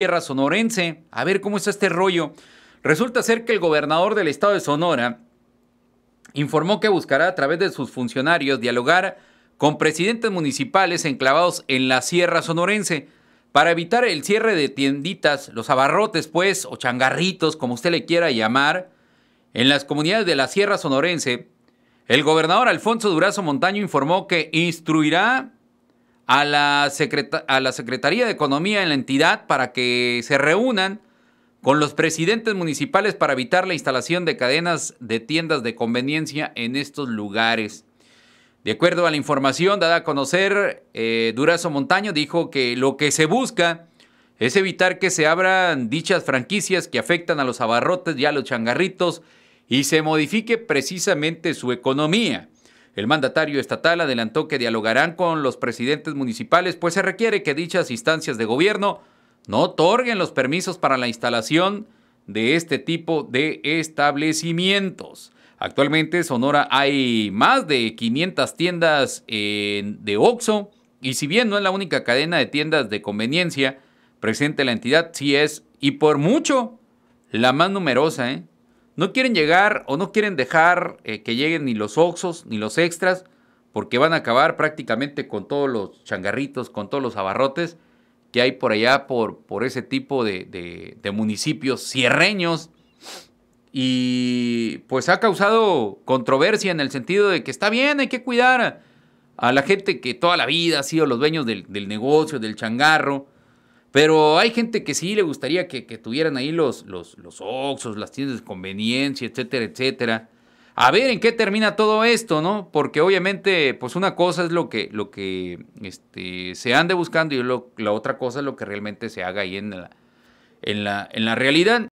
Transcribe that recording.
Sierra sonorense. A ver cómo está este rollo. Resulta ser que el gobernador del estado de Sonora informó que buscará a través de sus funcionarios dialogar con presidentes municipales enclavados en la sierra sonorense para evitar el cierre de tienditas, los abarrotes pues, o changarritos, como usted le quiera llamar, en las comunidades de la sierra sonorense. El gobernador Alfonso Durazo Montaño informó que instruirá a la, Secretaría de Economía en la entidad para que se reúnan con los presidentes municipales para evitar la instalación de cadenas de tiendas de conveniencia en estos lugares. De acuerdo a la información dada a conocer, eh, Durazo Montaño dijo que lo que se busca es evitar que se abran dichas franquicias que afectan a los abarrotes y a los changarritos y se modifique precisamente su economía. El mandatario estatal adelantó que dialogarán con los presidentes municipales, pues se requiere que dichas instancias de gobierno no otorguen los permisos para la instalación de este tipo de establecimientos. Actualmente Sonora hay más de 500 tiendas eh, de OXO y si bien no es la única cadena de tiendas de conveniencia presente en la entidad, sí es y por mucho la más numerosa, ¿eh? No quieren llegar o no quieren dejar eh, que lleguen ni los oxos ni los extras, porque van a acabar prácticamente con todos los changarritos, con todos los abarrotes que hay por allá, por, por ese tipo de, municipios cierreños. Y pues ha causado controversia en el sentido de que está bien, hay que cuidar a, la gente que toda la vida ha sido los dueños del negocio, del changarro, pero hay gente que sí le gustaría que, tuvieran ahí los, los, los oxos, las tiendas de conveniencia, etcétera, etcétera. A ver en qué termina todo esto, ¿no? Porque obviamente, pues una cosa es lo que, lo que este, se ande buscando y lo, la otra cosa es lo que realmente se haga ahí en en la, en la realidad.